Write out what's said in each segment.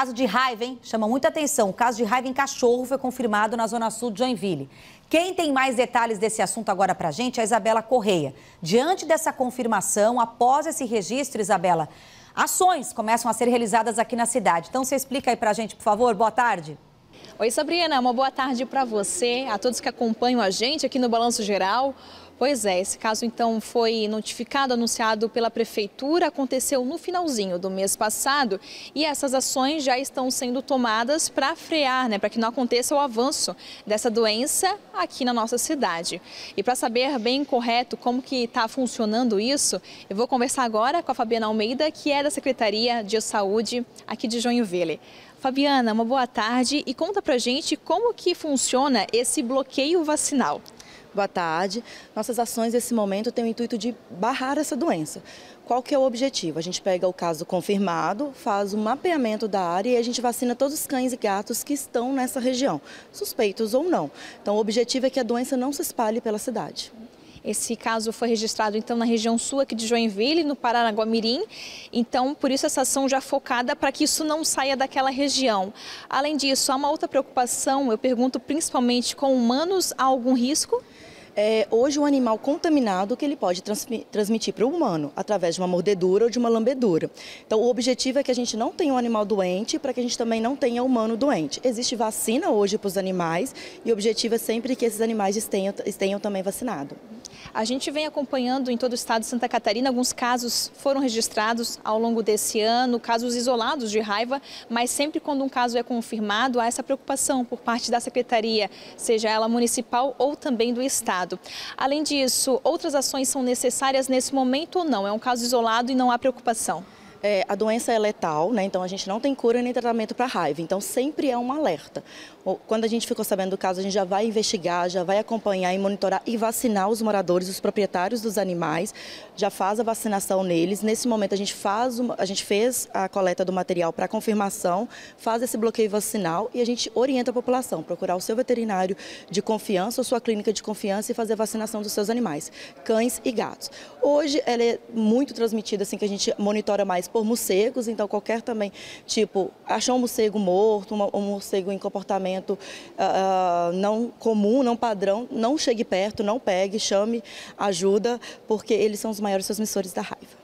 Caso de raiva, hein? Chama muita atenção. O caso de raiva em cachorro foi confirmado na Zona Sul de Joinville. Quem tem mais detalhes desse assunto agora pra gente é a Isabela Correia. Diante dessa confirmação, após esse registro, Isabela, ações começam a ser realizadas aqui na cidade. Então você explica aí pra gente, por favor. Boa tarde. Oi, Sabrina, uma boa tarde para você, a todos que acompanham a gente aqui no Balanço Geral. Pois é, esse caso então foi notificado, anunciado pela prefeitura, aconteceu no finalzinho do mês passado e essas ações já estão sendo tomadas para frear, né, para que não aconteça o avanço dessa doença aqui na nossa cidade. E para saber bem correto como que está funcionando isso, eu vou conversar agora com a Fabiana Almeida, que é da Secretaria de Saúde aqui de Joinville. Fabiana, uma boa tarde e conta pra gente como que funciona esse bloqueio vacinal. Boa tarde. Nossas ações nesse momento têm o intuito de barrar essa doença. Qual que é o objetivo? A gente pega o caso confirmado, faz o um mapeamento da área e a gente vacina todos os cães e gatos que estão nessa região, suspeitos ou não. Então, o objetivo é que a doença não se espalhe pela cidade. Esse caso foi registrado então na região sul aqui de Joinville, no Paranaguamirim. Então, por isso essa ação já focada para que isso não saia daquela região. Além disso, há uma outra preocupação, eu pergunto principalmente com humanos, há algum risco? é, hoje o um animal contaminado que ele pode transmitir para o humano através de uma mordedura ou de uma lambedura. Então o objetivo é que a gente não tenha um animal doente para que a gente também não tenha um humano doente. Existe vacina hoje para os animais e o objetivo é sempre que esses animais estejam, estejam também vacinados. A gente vem acompanhando em todo o estado de Santa Catarina, alguns casos foram registrados ao longo desse ano, casos isolados de raiva, mas sempre quando um caso é confirmado, há essa preocupação por parte da Secretaria, seja ela municipal ou também do estado. Além disso, outras ações são necessárias nesse momento ou não? É um caso isolado e não há preocupação? É, a doença é letal, né? então a gente não tem cura nem tratamento para raiva, então sempre é um alerta. Quando a gente ficou sabendo do caso, a gente já vai investigar, já vai acompanhar e monitorar e vacinar os moradores, os proprietários dos animais, já faz a vacinação neles. Nesse momento a gente, faz, a gente fez a coleta do material para confirmação, faz esse bloqueio vacinal e a gente orienta a população, procurar o seu veterinário de confiança ou sua clínica de confiança e fazer a vacinação dos seus animais, cães e gatos. Hoje ela é muito transmitida, assim, que a gente monitora mais por morcegos, então qualquer também, tipo, achar um morcego morto, um morcego em comportamento uh, não comum, não padrão, não chegue perto, não pegue, chame ajuda, porque eles são os maiores transmissores da raiva.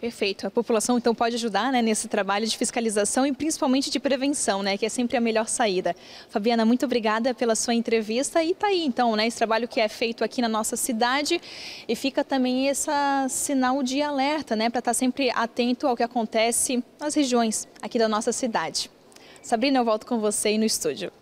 Perfeito. A população então pode ajudar né, nesse trabalho de fiscalização e principalmente de prevenção, né, que é sempre a melhor saída. Fabiana, muito obrigada pela sua entrevista e tá aí então, né, esse trabalho que é feito aqui na nossa cidade e fica também esse sinal de alerta, né, para estar tá sempre atento ao que acontece nas regiões aqui da nossa cidade. Sabrina, eu volto com você aí no estúdio.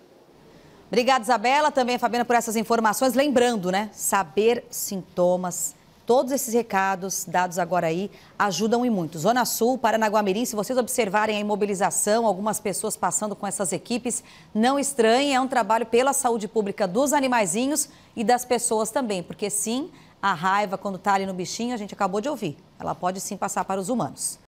Obrigada, Isabela, também Fabiana por essas informações. Lembrando, né, saber sintomas Todos esses recados dados agora aí ajudam e muito. Zona Sul, Paranaguamirim, se vocês observarem a imobilização, algumas pessoas passando com essas equipes, não estranhem, é um trabalho pela saúde pública dos animaizinhos e das pessoas também, porque sim, a raiva quando está ali no bichinho, a gente acabou de ouvir, ela pode sim passar para os humanos.